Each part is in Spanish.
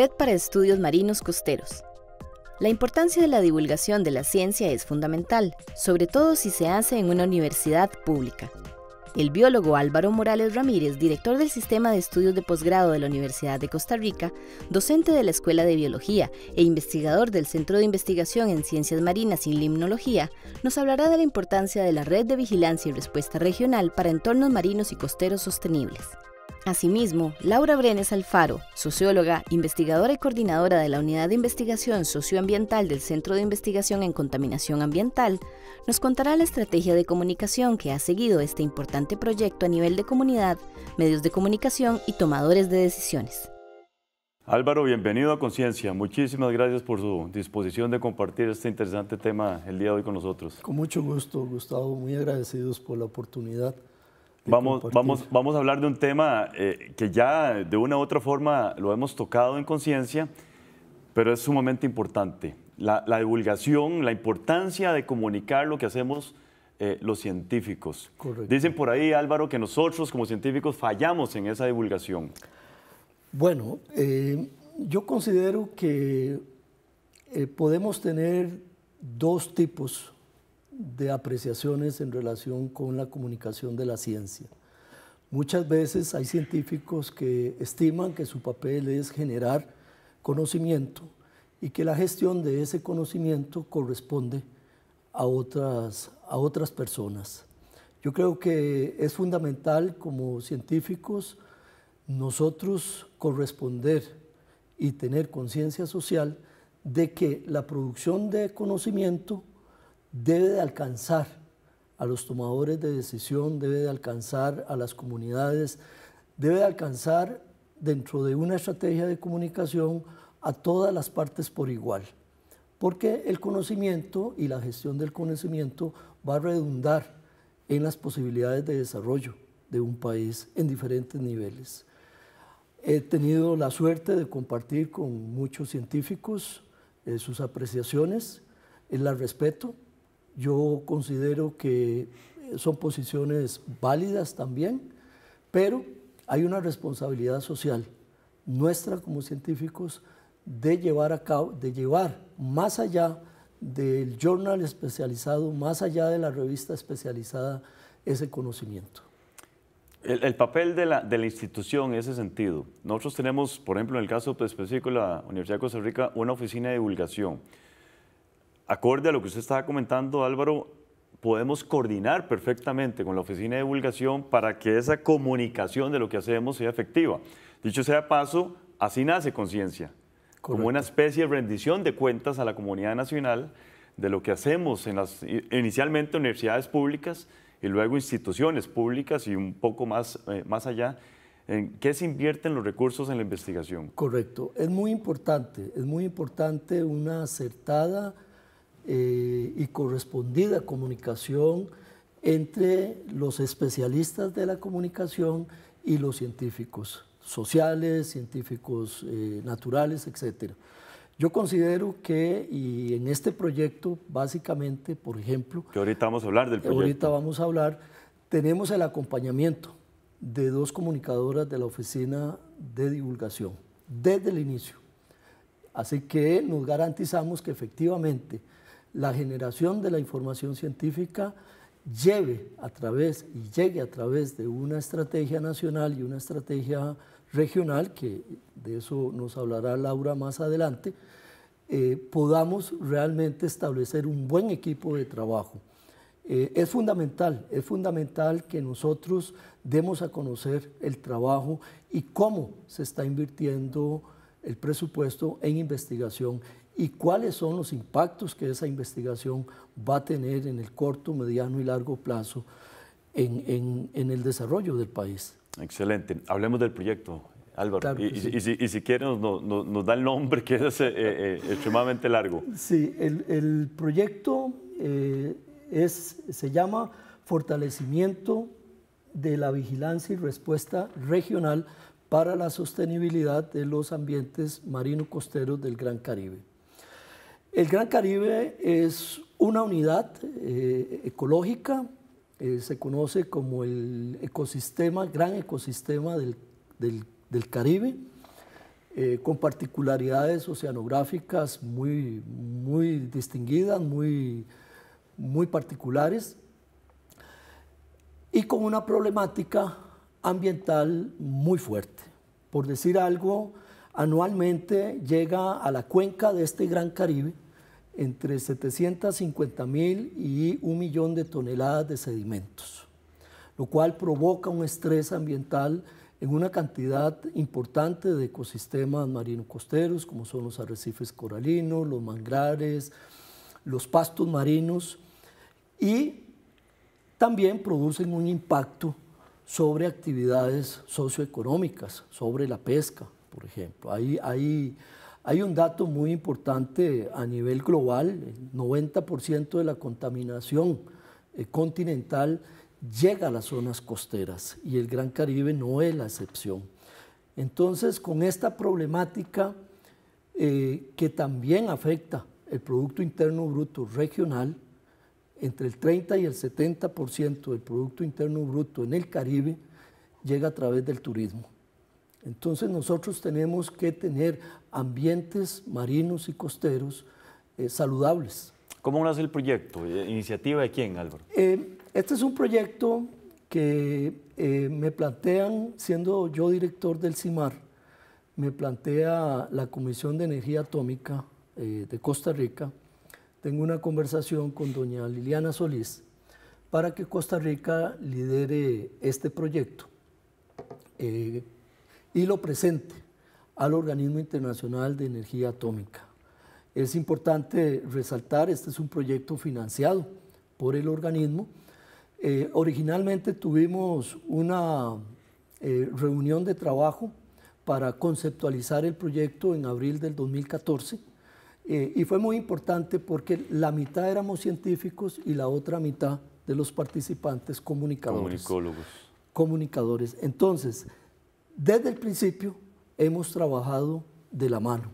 Red para Estudios Marinos Costeros. La importancia de la divulgación de la ciencia es fundamental, sobre todo si se hace en una universidad pública. El biólogo Álvaro Morales Ramírez, director del Sistema de Estudios de Posgrado de la Universidad de Costa Rica, docente de la Escuela de Biología e investigador del Centro de Investigación en Ciencias Marinas y Limnología, nos hablará de la importancia de la Red de Vigilancia y Respuesta Regional para Entornos Marinos y Costeros Sostenibles. Asimismo, Laura Brenes Alfaro, socióloga, investigadora y coordinadora de la Unidad de Investigación Socioambiental del Centro de Investigación en Contaminación Ambiental, nos contará la estrategia de comunicación que ha seguido este importante proyecto a nivel de comunidad, medios de comunicación y tomadores de decisiones. Álvaro, bienvenido a Conciencia. Muchísimas gracias por su disposición de compartir este interesante tema el día de hoy con nosotros. Con mucho gusto, Gustavo. Muy agradecidos por la oportunidad Vamos, vamos, a hablar de un tema eh, que ya de una u otra forma lo hemos tocado en conciencia, pero es sumamente importante. La, divulgación, la importancia de comunicar lo que hacemos eh, los científicos. Dicen por ahí, Álvaro, que nosotros como científicos fallamos en esa divulgación. Bueno, eh, yo considero que podemos tener dos tipos de apreciaciones en relación con la comunicación de la ciencia. Muchas veces hay científicos que estiman que su papel es generar conocimiento y que la gestión de ese conocimiento corresponde a otras, a otras personas. Yo creo que es fundamental como científicos nosotros corresponder y tener conciencia social de que la producción de conocimiento debe de alcanzar a los tomadores de decisión, debe de alcanzar a las comunidades, debe de alcanzar dentro de una estrategia de comunicación a todas las partes por igual, porque el conocimiento y la gestión del conocimiento va a redundar en las posibilidades de desarrollo de un país en diferentes niveles. He tenido la suerte de compartir con muchos científicos eh, sus apreciaciones, en eh, las respeto, yo considero que eh, son posiciones válidas también, pero hay una responsabilidad social nuestra como científicos de llevar a cabo, de llevar más allá del journal especializado, más allá de la revista especializada, ese conocimiento. El, papel de la, de la, institución en ese sentido. Nosotros tenemos, por ejemplo, en el caso pues, específico de la Universidad de Costa Rica, una oficina de divulgación acorde a lo que usted estaba comentando, Álvaro, podemos coordinar perfectamente con la oficina de divulgación para que esa comunicación de lo que hacemos sea efectiva. Dicho sea paso, así nace conciencia, como una especie de rendición de cuentas a la comunidad nacional de lo que hacemos en las, inicialmente universidades públicas y luego instituciones públicas y un poco más, eh, más allá, en qué se invierten los recursos en la investigación. Correcto, es muy importante, es muy importante una acertada eh, y correspondida comunicación entre los especialistas de la comunicación y los científicos sociales, científicos eh, naturales, etc. Yo considero que, y en este proyecto, básicamente, por ejemplo... Que ahorita vamos a hablar del proyecto. Ahorita vamos a hablar. Tenemos el acompañamiento de dos comunicadoras de la Oficina de Divulgación desde el inicio. Así que nos garantizamos que efectivamente la generación de la información científica lleve a través y llegue a través de una estrategia nacional y una estrategia regional, que de eso nos hablará Laura más adelante, eh, podamos realmente establecer un buen equipo de trabajo. Eh, es fundamental, es fundamental que nosotros demos a conocer el trabajo y cómo se está invirtiendo el presupuesto en investigación y cuáles son los impactos que esa investigación va a tener en el corto, mediano y largo plazo en, el desarrollo del país. Excelente. Hablemos del proyecto, Álvaro. y, si, quieres nos, da el nombre, que es eh, eh, extremadamente largo. Sí, el, proyecto eh, es, se llama Fortalecimiento de la Vigilancia y Respuesta Regional para la Sostenibilidad de los Ambientes Marino-Costeros del Gran Caribe. El Gran Caribe es una unidad eh, ecológica, eh, se conoce como el ecosistema, gran ecosistema del, del, Caribe, eh, con particularidades oceanográficas muy, muy distinguidas, muy, muy particulares, y con una problemática ambiental muy fuerte. Por decir algo, anualmente llega a la cuenca de este Gran Caribe entre 750 mil y un millón de toneladas de sedimentos, lo cual provoca un estrés ambiental en una cantidad importante de ecosistemas marinos costeros como son los arrecifes coralinos, los manglares, los pastos marinos, y también producen un impacto sobre actividades socioeconómicas, sobre la pesca, por ejemplo. Hay, hay, hay un dato muy importante a nivel global, el 90% de la contaminación eh, continental llega a las zonas costeras y el Gran Caribe no es la excepción. Entonces, con esta problemática eh, que también afecta el Producto Interno Bruto regional, entre el 30 y el 70% del Producto Interno Bruto en el Caribe llega a través del turismo. Entonces nosotros tenemos que tener ambientes marinos y costeros eh, saludables. ¿Cómo nace el proyecto? Eh, ¿Iniciativa de quién, Álvaro? Eh, este es un proyecto que me plantean, siendo yo director del CIMAR, me plantea la Comisión de Energía Atómica de Costa Rica. Tengo una conversación con doña Liliana Solís para que Costa Rica lidere este proyecto y lo presente al Organismo Internacional de Energía Atómica. Es importante resaltar, este es un proyecto financiado por el organismo. Eh, originalmente tuvimos una eh, reunión de trabajo para conceptualizar el proyecto en abril del 2014 eh, y fue muy importante porque la mitad éramos científicos y la otra mitad de los participantes comunicadores. Comunicólogos. Comunicadores. Entonces, desde el principio hemos trabajado de la mano.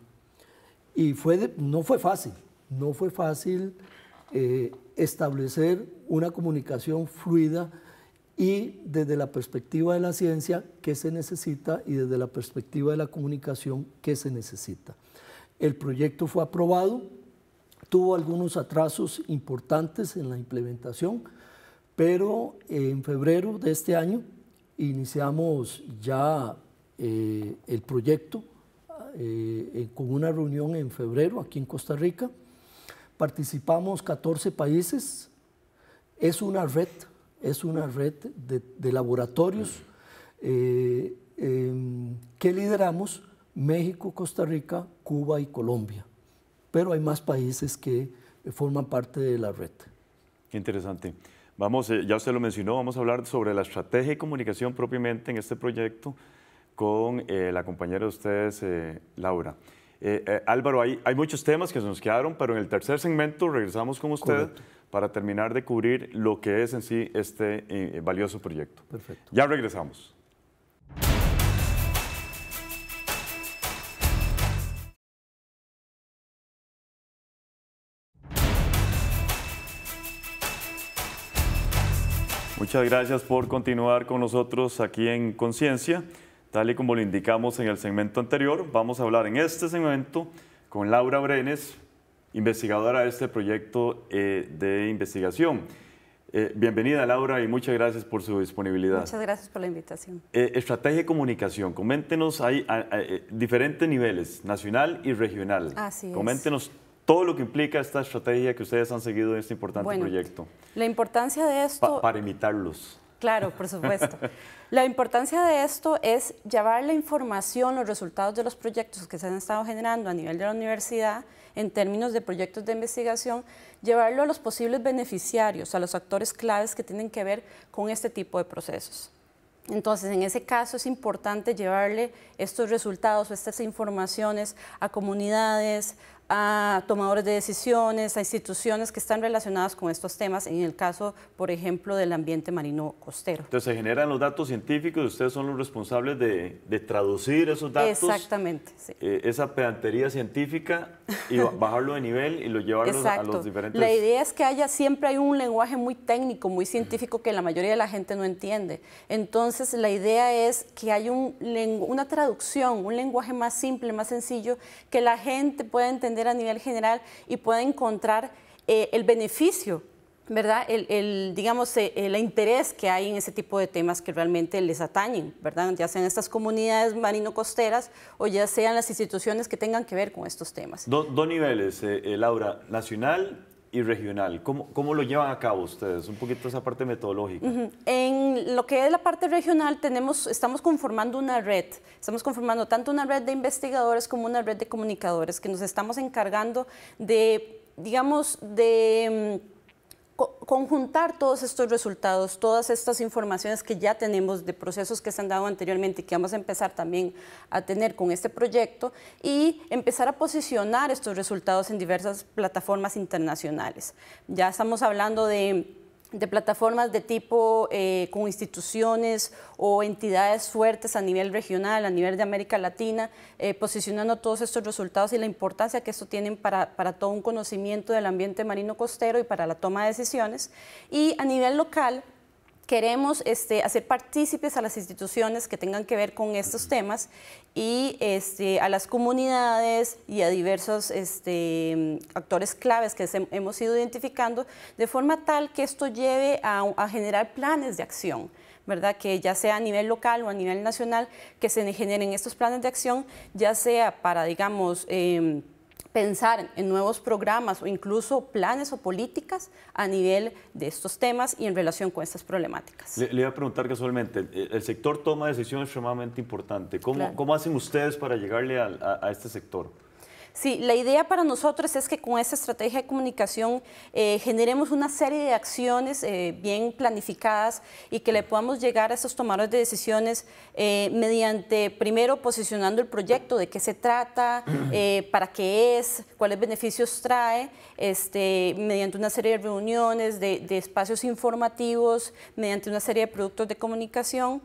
Y fue no fue fácil, no fue fácil eh, establecer una comunicación fluida y desde la perspectiva de la ciencia, qué se necesita y desde la perspectiva de la comunicación, qué se necesita. El proyecto fue aprobado, tuvo algunos atrasos importantes en la implementación, pero en febrero de este año Iniciamos ya eh, el proyecto eh, eh, con una reunión en febrero aquí en Costa Rica. Participamos 14 países. Es una red, es una red de, laboratorios em, que lideramos México, Costa Rica, Cuba y Colombia. Pero hay más países que forman parte de la red. Qué interesante. Vamos, eh, ya usted lo mencionó, vamos a hablar sobre la estrategia y comunicación propiamente en este proyecto con eh, la compañera de ustedes, eh, Laura. Álvaro, hay, hay, muchos temas que se nos quedaron, pero en el tercer segmento regresamos con usted para terminar de cubrir lo que es en sí este valioso proyecto. Perfecto. Ya regresamos. Muchas gracias por continuar con nosotros aquí en Conciencia. Tal y como lo indicamos en el segmento anterior, vamos a hablar en este segmento con Laura Brenes, investigadora de este proyecto eh, de investigación. Eh, bienvenida Laura y muchas gracias por su disponibilidad. Muchas gracias por la invitación. Eh, estrategia de comunicación, coméntenos, hay diferentes niveles, nacional y regional. Así Coméntenos todo lo que implica esta estrategia que ustedes han seguido en este importante proyecto. La importancia de esto... para imitarlos. Claro, por supuesto. la importancia de esto es llevar la información, los resultados de los proyectos que se han estado generando a nivel de la universidad en términos de proyectos de investigación, llevarlo a los posibles beneficiarios, a los actores claves que tienen que ver con este tipo de procesos. Entonces, en ese caso es importante llevarle estos resultados, estas informaciones a comunidades, a tomadores de decisiones, a instituciones que están relacionadas con estos temas, en el caso, por ejemplo, del ambiente marino costero. Entonces se generan los datos científicos y ustedes son los responsables de, traducir esos datos. Exactamente. Eh, esa pedantería científica y bajarlo de nivel y lo llevarlos a los diferentes... La idea es que haya siempre hay un lenguaje muy técnico, muy científico que la mayoría de la gente no entiende. Entonces la idea es que haya un, una traducción, un lenguaje más simple, más sencillo, que la gente pueda entender a nivel general y pueda encontrar eh, el beneficio ¿verdad? El, digamos, eh, el, interés que hay en ese tipo de temas que realmente les atañen, ¿verdad? Ya sean estas comunidades marino-costeras o ya sean las instituciones que tengan que ver con estos temas. dos niveles, eh, Laura, nacional y regional. ¿Cómo, ¿Cómo, lo llevan a cabo ustedes? Un poquito esa parte metodológica. En lo que es la parte regional, tenemos, estamos conformando una red. Estamos conformando tanto una red de investigadores como una red de comunicadores que nos estamos encargando de, digamos, de mm, conjuntar todos estos resultados, todas estas informaciones que ya tenemos de procesos que se han dado anteriormente, y que vamos a empezar también a tener con este proyecto, y empezar a posicionar estos resultados en diversas plataformas internacionales. Ya estamos hablando de de plataformas de tipo eh, con instituciones o entidades fuertes a nivel regional, a nivel de América Latina, eh, posicionando todos estos resultados y la importancia que esto tienen para, para, todo un conocimiento del ambiente marino costero y para la toma de decisiones. Y a nivel local, queremos este, hacer partícipes a las instituciones que tengan que ver con estos temas y este, a las comunidades y a diversos este, actores claves que hemos ido identificando, de forma tal que esto lleve a, generar planes de acción. ¿verdad? que ya sea a nivel local o a nivel nacional, que se generen estos planes de acción, ya sea para, digamos, em, pensar en nuevos programas o incluso planes o políticas a nivel de estos temas y en relación con estas problemáticas. Le, voy iba a preguntar casualmente, eh, el, sector toma decisiones extremadamente importantes, ¿Cómo, ¿Cómo, hacen ustedes para llegarle a este sector? Sí, la idea para nosotros es que con esta estrategia de comunicación eh, generemos una serie de acciones eh, bien planificadas y que le podamos llegar a esos tomadores de decisiones eh, mediante, primero, posicionando el proyecto, de qué se trata, para qué es, cuáles beneficios trae, este, mediante una serie de reuniones, de espacios informativos, mediante una serie de productos de comunicación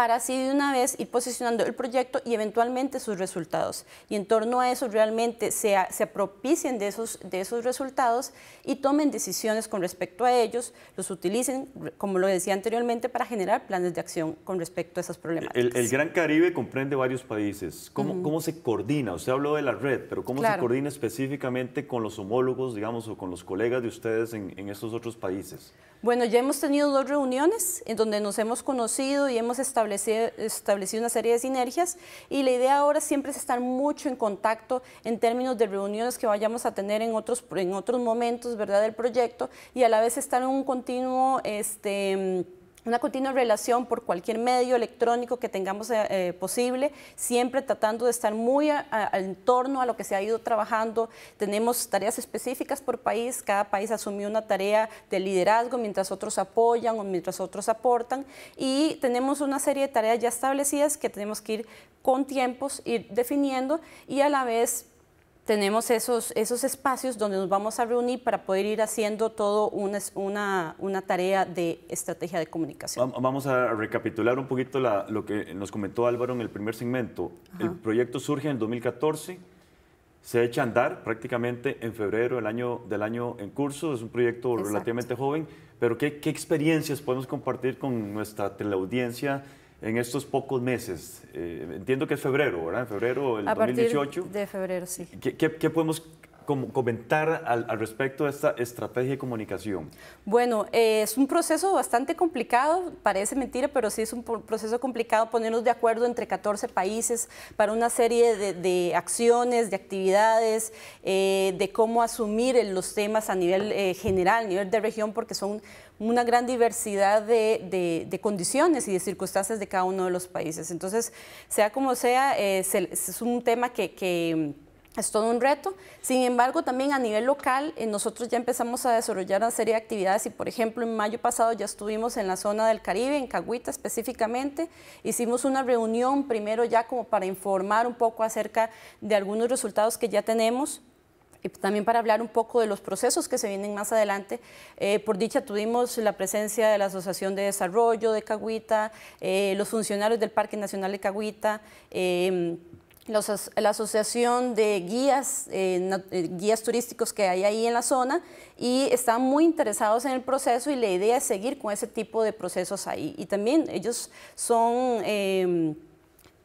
para así de una vez ir posicionando el proyecto y eventualmente sus resultados. Y en torno a eso realmente se, se propicien de esos, de esos resultados y tomen decisiones con respecto a ellos, los utilicen, como lo decía anteriormente, para generar planes de acción con respecto a esas problemáticas. El, Gran Caribe comprende varios países. ¿Cómo, ¿Cómo se coordina? Usted habló de la red, pero ¿cómo se coordina específicamente con los homólogos, digamos, o con los colegas de ustedes en, en estos otros países? Bueno, ya hemos tenido dos reuniones en donde nos hemos conocido y hemos establecido establecido, una serie de sinergias y la idea ahora siempre es estar mucho en contacto en términos de reuniones que vayamos a tener en otros, en otros momentos, ¿verdad?, del proyecto y a la vez estar en un continuo... Este, una continua relación por cualquier medio electrónico que tengamos eh, eh, posible, siempre tratando de estar muy al entorno en torno a lo que se ha ido trabajando. Tenemos tareas específicas por país, cada país asumió una tarea de liderazgo mientras otros apoyan o mientras otros aportan y tenemos una serie de tareas ya establecidas que tenemos que ir con tiempos, ir definiendo y a la vez tenemos esos, esos espacios donde nos vamos a reunir para poder ir haciendo todo una, tarea de estrategia de comunicación. Vamos a recapitular un poquito lo que nos comentó Álvaro en el primer segmento. El proyecto surge en 2014, se echa a andar prácticamente en febrero del año, del año en curso, es un proyecto relativamente joven, pero ¿qué, experiencias podemos compartir con nuestra teleaudiencia? audiencia en estos pocos meses? Eh, entiendo que es febrero, ¿verdad? febrero el 2018. de febrero, sí. ¿Qué, podemos comentar al, respecto de esta estrategia de comunicación? Bueno, eh, es un proceso bastante complicado, parece mentira, pero sí es un proceso complicado ponernos de acuerdo entre 14 países para una serie de, acciones, de actividades, eh, de cómo asumir los temas a nivel general, a nivel de región, porque son una gran diversidad de, condiciones y de circunstancias de cada uno de los países. Entonces, sea como sea, eh, es un tema que, es todo un reto. Sin embargo, también a nivel local, eh, nosotros ya empezamos a desarrollar una serie de actividades y, por ejemplo, en mayo pasado ya estuvimos en la zona del Caribe, en Cagüita específicamente. Hicimos una reunión primero ya como para informar un poco acerca de algunos resultados que ya tenemos y también para hablar un poco de los procesos que se vienen más adelante. Eh, por dicha tuvimos la presencia de la Asociación de Desarrollo de Cagüita, eh, los funcionarios del Parque Nacional de Cagüita, em, la asociación de guías, eh, guías turísticos que hay ahí en la zona y están muy interesados en el proceso y la idea es seguir con ese tipo de procesos ahí. Y también ellos son... Em,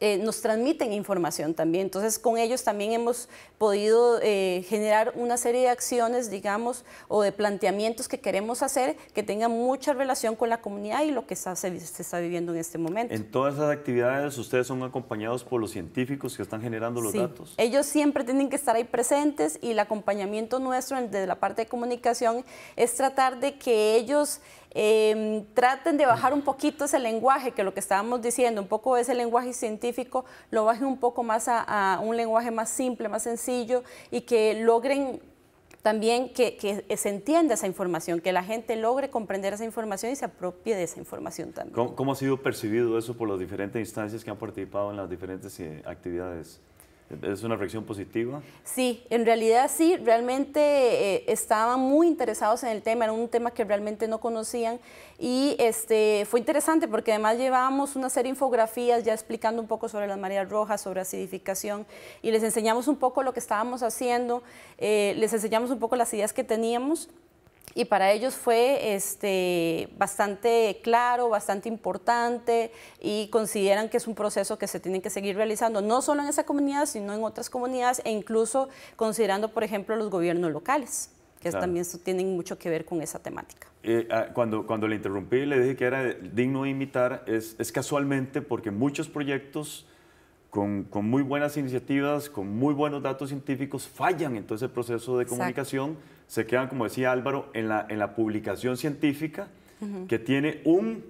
eh, nos transmiten información también. Entonces, con ellos también hemos podido eh, generar una serie de acciones, digamos, o de planteamientos que queremos hacer que tengan mucha relación con la comunidad y lo que se, está viviendo en este momento. En todas esas actividades, ustedes son acompañados por los científicos que están generando los datos. Ellos siempre tienen que estar ahí presentes y el acompañamiento nuestro desde la parte de comunicación es tratar de que ellos Em, traten de bajar un poquito ese lenguaje, que lo que estábamos diciendo, un poco ese lenguaje científico, lo bajen un poco más a, un lenguaje más simple, más sencillo y que logren también que, se entienda esa información, que la gente logre comprender esa información y se apropie de esa información también. cómo ha sido percibido eso por las diferentes instancias que han participado en las diferentes eh, actividades? ¿Es una reacción positiva? Sí, en realidad sí, realmente eh, estaban muy interesados en el tema, era un tema que realmente no conocían y este, fue interesante porque además llevábamos una serie de infografías ya explicando un poco sobre las mareas rojas, sobre acidificación y les enseñamos un poco lo que estábamos haciendo, eh, les enseñamos un poco las ideas que teníamos y para ellos fue este, bastante claro, bastante importante y consideran que es un proceso que se tiene que seguir realizando, no solo en esa comunidad, sino en otras comunidades e incluso considerando, por ejemplo, los gobiernos locales que también tienen mucho que ver con esa temática. Eh, ah, cuando, cuando le interrumpí y le dije que era digno de imitar, es, es casualmente porque muchos proyectos con, con, muy buenas iniciativas, con muy buenos datos científicos, fallan en todo ese proceso de comunicación se quedan, como decía Álvaro, en la, en la publicación científica que tiene un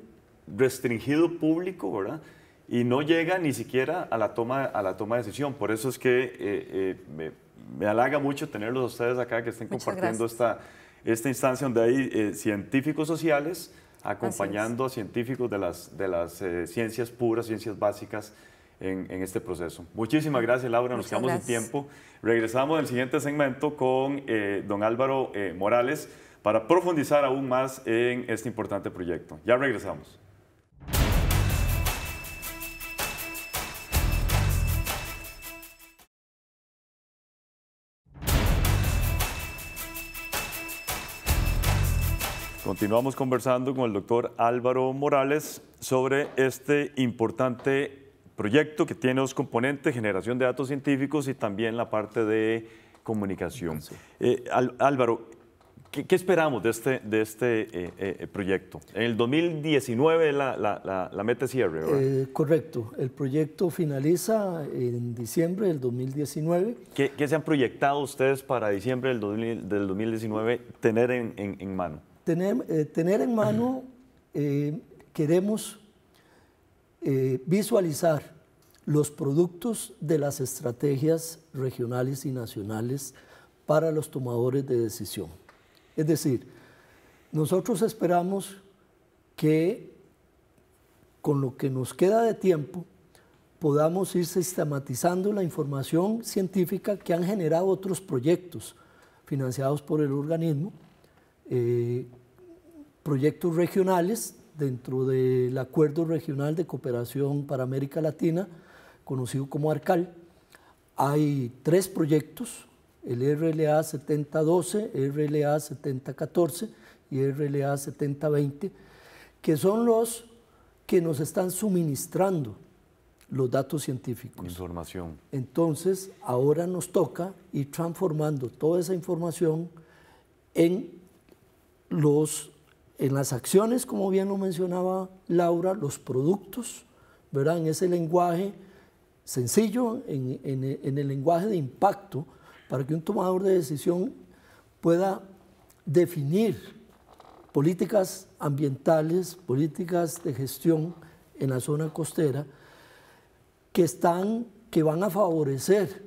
restringido público, ¿verdad? Y no llega ni siquiera a la toma, a la toma de decisión. Por eso es que eh, eh, me, halaga mucho tenerlos ustedes acá que estén compartiendo esta, esta instancia donde hay eh, científicos sociales acompañando a científicos de las, de las ciencias puras, ciencias básicas en, este proceso. Muchísimas gracias, Laura. Nos quedamos en tiempo. Regresamos al siguiente segmento con eh, don Álvaro eh, Morales para profundizar aún más en este importante proyecto. Ya regresamos. Continuamos conversando con el doctor Álvaro Morales sobre este importante proyecto que tiene dos componentes, generación de datos científicos y también la parte de comunicación. Eh, Álvaro, ¿qué, esperamos de este, de este eh, eh, proyecto? En el 2019 la, la, la, meta cierre, ¿verdad? correcto, el proyecto finaliza en diciembre del 2019. ¿Qué, se han proyectado ustedes para diciembre del, 2019 tener en, mano? Tener, tener en mano, queremos eh, visualizar los productos de las estrategias regionales y nacionales para los tomadores de decisión. Es decir, nosotros esperamos que con lo que nos queda de tiempo podamos ir sistematizando la información científica que han generado otros proyectos financiados por el organismo, eh, proyectos regionales dentro del Acuerdo Regional de Cooperación para América Latina, conocido como ARCAL. Hay tres proyectos, el RLA 7012, RLA 7014 y RLA 7020, que son los que nos están suministrando los datos científicos. Información. Entonces, ahora nos toca ir transformando toda esa información en los en las acciones, como bien lo mencionaba Laura, los productos, verán, En ese lenguaje sencillo, en, el lenguaje de impacto, para que un tomador de decisión pueda definir políticas ambientales, políticas de gestión en la zona costera, que, están, que van a favorecer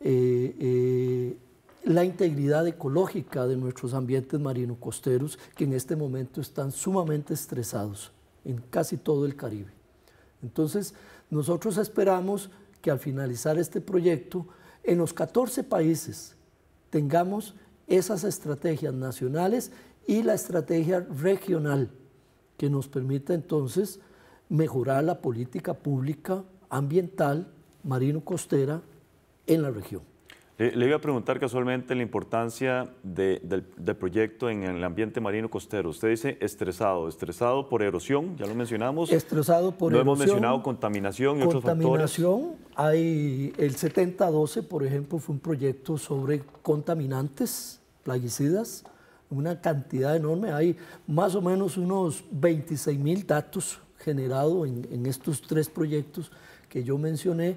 eh, eh, la integridad ecológica de nuestros ambientes marino-costeros que en este momento están sumamente estresados en casi todo el Caribe. Entonces, nosotros esperamos que al finalizar este proyecto, en los 14 países tengamos esas estrategias nacionales y la estrategia regional que nos permita entonces mejorar la política pública ambiental marino-costera en la región. Eh, le iba a preguntar casualmente la importancia del, proyecto en el ambiente marino costero. Usted dice estresado, estresado por erosión, ya lo mencionamos. Estresado por erosión. No hemos mencionado contaminación y otros factores. Hay el 7012, por ejemplo, fue un proyecto sobre contaminantes, plaguicidas, una cantidad enorme. Hay más o menos unos 26 mil datos generados en estos tres proyectos que yo mencioné.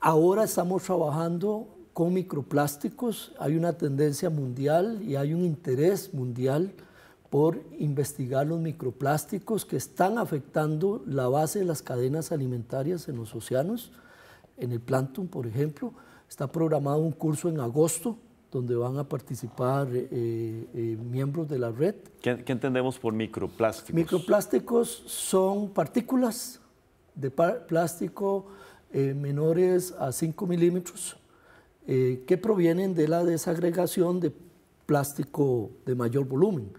Ahora estamos trabajando con microplásticos, hay una tendencia mundial y hay un interés mundial por investigar los microplásticos que están afectando la base de las cadenas alimentarias en los océanos, en el plancton, por ejemplo. Está programado un curso en agosto donde van a participar eh, eh, eh, miembros de la red. ¿Qué, entendemos por microplásticos? Microplásticos son partículas de plástico menores a 5 milímetros eh, que provienen de la desagregación de plástico de mayor volumen.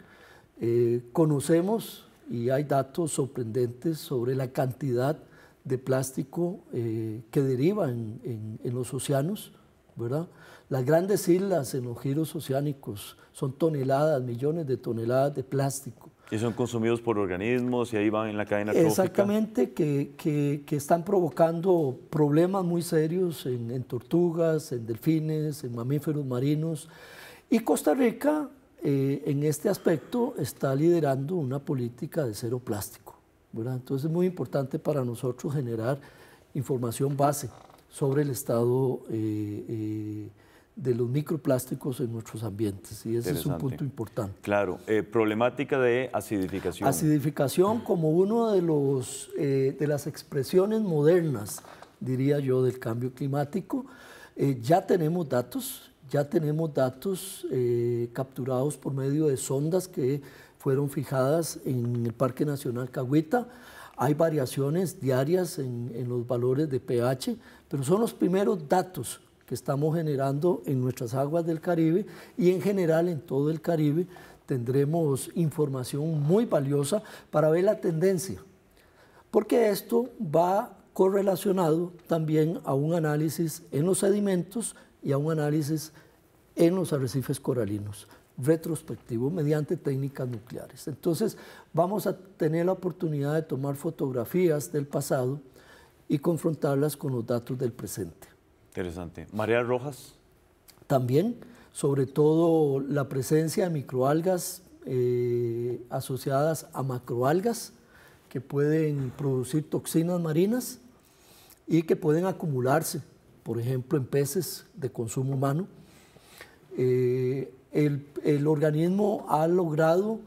Eh, conocemos y hay datos sorprendentes sobre la cantidad de plástico eh, que deriva en, en, los océanos, ¿verdad? Las grandes islas en los giros oceánicos son toneladas, millones de toneladas de plástico. Y son consumidos por organismos y ahí van en la cadena Exactamente, que, que, están provocando problemas muy serios en, tortugas, en delfines, en mamíferos marinos. Y Costa Rica, eh, en este aspecto, está liderando una política de cero plástico. Entonces es muy importante para nosotros generar información base sobre el estado eh, eh, de los microplásticos en nuestros ambientes y ese es un punto importante. Claro, eh, problemática de acidificación. Acidificación como una de, los, eh, de las expresiones modernas, diría yo, del cambio climático. Eh, ya tenemos datos, ya tenemos datos capturados por medio de sondas que fueron fijadas en el Parque Nacional Cahuita. Hay variaciones diarias en, en los valores de pH, pero son los primeros datos que estamos generando en nuestras aguas del Caribe y en general en todo el Caribe tendremos información muy valiosa para ver la tendencia, porque esto va correlacionado también a un análisis en los sedimentos y a un análisis en los arrecifes coralinos retrospectivo mediante técnicas nucleares. Entonces vamos a tener la oportunidad de tomar fotografías del pasado y confrontarlas con los datos del presente. Interesante. ¿Mareas rojas? También, sobre todo la presencia de microalgas eh, asociadas a macroalgas que pueden producir toxinas marinas y que pueden acumularse, por ejemplo, en peces de consumo humano. Eh, el, organismo ha logrado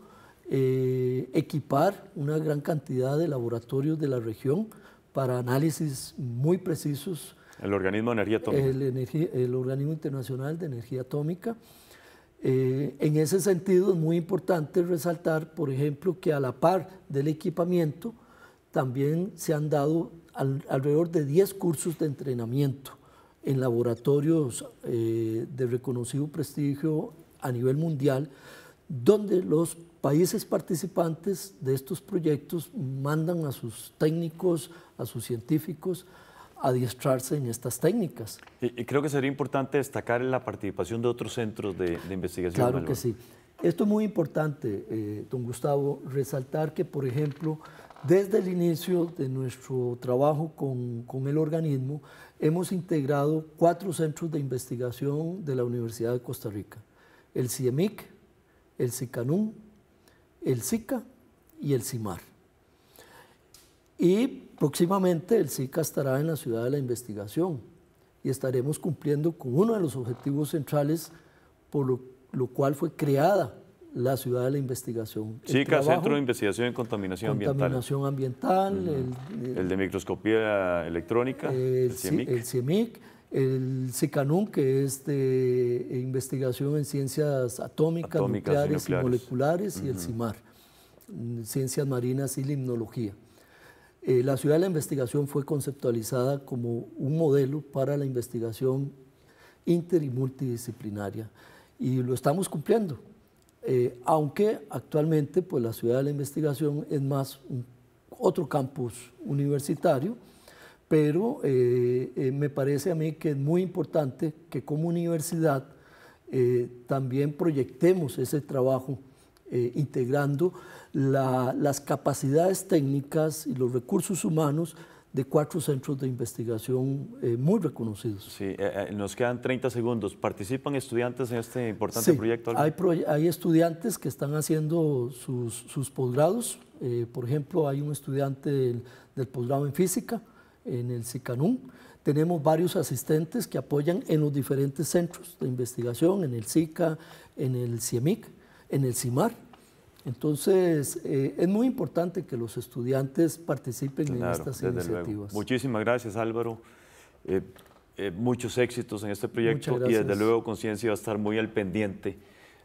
eh, equipar una gran cantidad de laboratorios de la región para análisis muy precisos el Organismo de Energía Atómica. El, Organismo Internacional de Energía Atómica. Eh, en ese sentido es muy importante resaltar, por ejemplo, que a la par del equipamiento también se han dado alrededor de 10 cursos de entrenamiento en laboratorios eh, de reconocido prestigio a nivel mundial, donde los países participantes de estos proyectos mandan a sus técnicos, a sus científicos, adiestrarse en estas técnicas. Y, creo que sería importante destacar la participación de otros centros de, investigación. Claro que sí. Esto es muy importante, eh, don Gustavo, resaltar que, por ejemplo, desde el inicio de nuestro trabajo con, con, el organismo, hemos integrado cuatro centros de investigación de la Universidad de Costa Rica. El CIEMIC, e el CICANUM, el CICA y el CIMAR. Y Próximamente el SICA estará en la ciudad de la investigación y estaremos cumpliendo con uno de los objetivos centrales por lo, cual fue creada la ciudad de la investigación. SICA, Centro de Investigación en Contaminación, contaminación Ambiental. el, de Microscopía Electrónica, el, CIEMIC. El CIEMIC, el que es de eh, investigación en ciencias atómicas, nucleares, y, moleculares, y el CIMAR, Ciencias Marinas y Limnología. Eh, la ciudad de la investigación fue conceptualizada como un modelo para la investigación inter y multidisciplinaria y lo estamos cumpliendo, eh, aunque actualmente pues, la ciudad de la investigación es más otro campus universitario, pero eh, me parece a mí que es muy importante que como universidad también proyectemos ese trabajo eh, integrando las capacidades técnicas y los recursos humanos de cuatro centros de investigación eh, muy reconocidos. Sí, eh, nos quedan 30 segundos. ¿Participan estudiantes en este importante proyecto? Hay, estudiantes que están haciendo sus, posgrados. por ejemplo, hay un estudiante del, del posgrado en física en el SICANUM. Tenemos varios asistentes que apoyan en los diferentes centros de investigación, en el SICA, en el CIEMIC, en el CIMAR. Entonces, eh, es muy importante que los estudiantes participen en estas iniciativas. Muchísimas gracias, Álvaro. Eh, eh, muchos éxitos en este proyecto y desde luego Conciencia va a estar muy al pendiente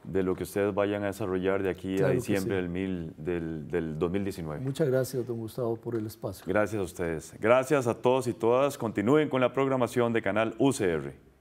de lo que ustedes vayan a desarrollar de aquí a diciembre del, del, del, 2019. Muchas gracias, don Gustavo, por el espacio. Gracias a ustedes. Gracias a todos y todas. Continúen con la programación de Canal UCR.